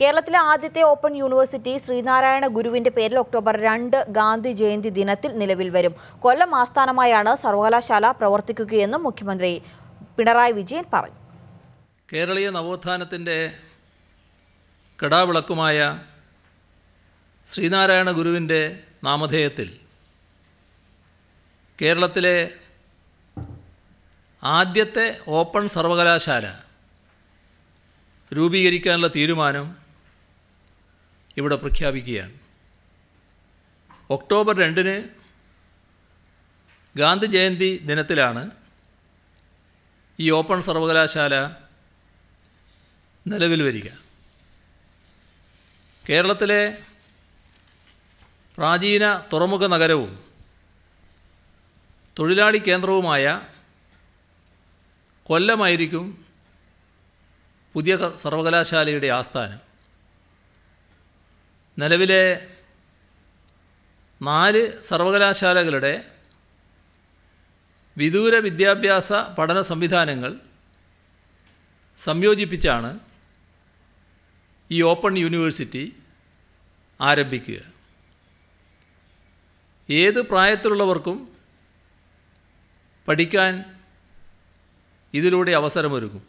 കേരളത്തിലെ ആദ്യത്തെ open university Sreenarayana ഗുരുവിന്റെ പേരിൽ ഒക്ടോബർ രണ്ട് ഗാന്ധി ജയന്തി ദിനത്തിൽ നിലവിൽ വരും കൊല്ലം ആസ്ഥാനമായാണ് സർവകലാശാല പ്രവർത്തിക്കുകയെന്നും മുഖ്യമന്ത്രി പിണറായി വിജയൻ പറഞ്ഞു കേരളീയ നവോത്ഥാനത്തിൻ്റെ കടാവിളക്കുമായ ശ്രീനാരായണ ഗുരുവിൻ്റെ നാമധേയത്തിൽ കേരളത്തിലെ ആദ്യത്തെ ഓപ്പൺ സർവകലാശാല രൂപീകരിക്കാനുള്ള തീരുമാനം ഇവിടെ പ്രഖ്യാപിക്കുകയാണ് ഒക്ടോബർ രണ്ടിന് ഗാന്ധി ജയന്തി ദിനത്തിലാണ് ഈ ഓപ്പൺ സർവകലാശാല നിലവിൽ വരിക കേരളത്തിലെ പ്രാചീന തുറമുഖ നഗരവും തൊഴിലാളി കേന്ദ്രവുമായ കൊല്ലമായിരിക്കും പുതിയ സർവകലാശാലയുടെ ആസ്ഥാനം നിലവിലെ നാല് സർവകലാശാലകളുടെ വിദൂര വിദ്യാഭ്യാസ പഠന സംവിധാനങ്ങൾ സംയോജിപ്പിച്ചാണ് ഈ ഓപ്പൺ യൂണിവേഴ്സിറ്റി ആരംഭിക്കുക ഏത് പ്രായത്തിലുള്ളവർക്കും പഠിക്കാൻ ഇതിലൂടെ അവസരമൊരുക്കും